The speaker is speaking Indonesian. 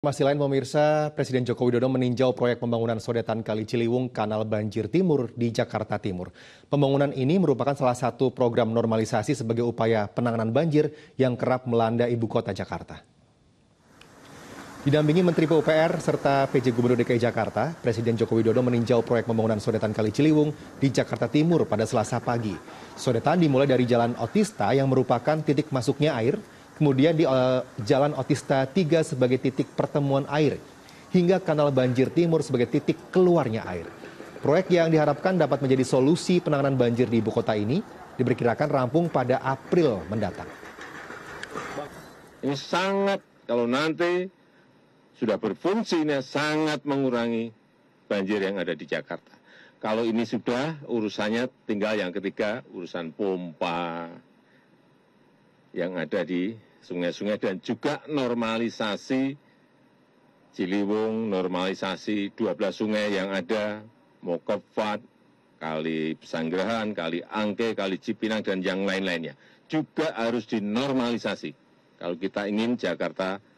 Masih lain pemirsa, Presiden Joko Widodo meninjau proyek pembangunan sodetan Kali Ciliwung Kanal Banjir Timur di Jakarta Timur. Pembangunan ini merupakan salah satu program normalisasi sebagai upaya penanganan banjir yang kerap melanda ibu kota Jakarta. Didampingi Menteri PUPR serta PJ Gubernur DKI Jakarta, Presiden Joko Widodo meninjau proyek pembangunan sodetan Kali Ciliwung di Jakarta Timur pada Selasa pagi. Sodetan dimulai dari Jalan Otista yang merupakan titik masuknya air kemudian di eh, Jalan Otista 3 sebagai titik pertemuan air, hingga kanal banjir timur sebagai titik keluarnya air. Proyek yang diharapkan dapat menjadi solusi penanganan banjir di ibu kota ini diperkirakan rampung pada April mendatang. Ini sangat kalau nanti sudah berfungsi ini sangat mengurangi banjir yang ada di Jakarta. Kalau ini sudah urusannya tinggal yang ketiga urusan pompa yang ada di sungai-sungai dan juga normalisasi Ciliwung, normalisasi 12 sungai yang ada, Mokofat, Kali Pesanggerahan, Kali Angke, Kali Cipinang, dan yang lain-lainnya. Juga harus dinormalisasi kalau kita ingin Jakarta